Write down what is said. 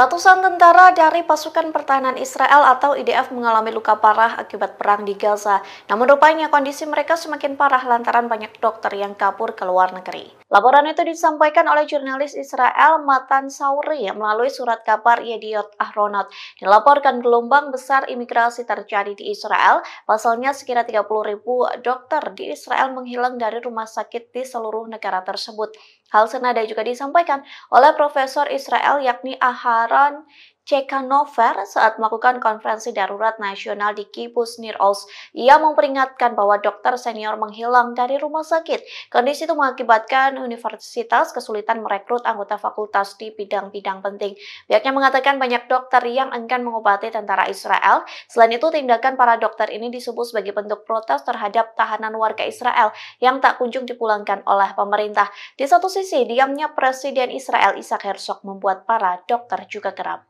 Ratusan tentara dari pasukan pertahanan Israel atau IDF mengalami luka parah akibat perang di Gaza. Namun rupanya kondisi mereka semakin parah lantaran banyak dokter yang kabur ke luar negeri. Laporan itu disampaikan oleh jurnalis Israel Matan Sauri melalui surat kabar Yediot Ahronot. Dilaporkan gelombang besar imigrasi terjadi di Israel, pasalnya sekira 30 ribu dokter di Israel menghilang dari rumah sakit di seluruh negara tersebut. Hal senada juga disampaikan oleh Profesor Israel yakni Ahar نارا Nover saat melakukan konferensi darurat nasional di Kibbutz Nir Oz. Ia memperingatkan bahwa dokter senior menghilang dari rumah sakit. Kondisi itu mengakibatkan universitas kesulitan merekrut anggota fakultas di bidang-bidang penting. Pihaknya mengatakan banyak dokter yang enggan mengobati tentara Israel. Selain itu, tindakan para dokter ini disebut sebagai bentuk protes terhadap tahanan warga Israel yang tak kunjung dipulangkan oleh pemerintah. Di satu sisi, diamnya Presiden Israel Isaac Herzog membuat para dokter juga kerap.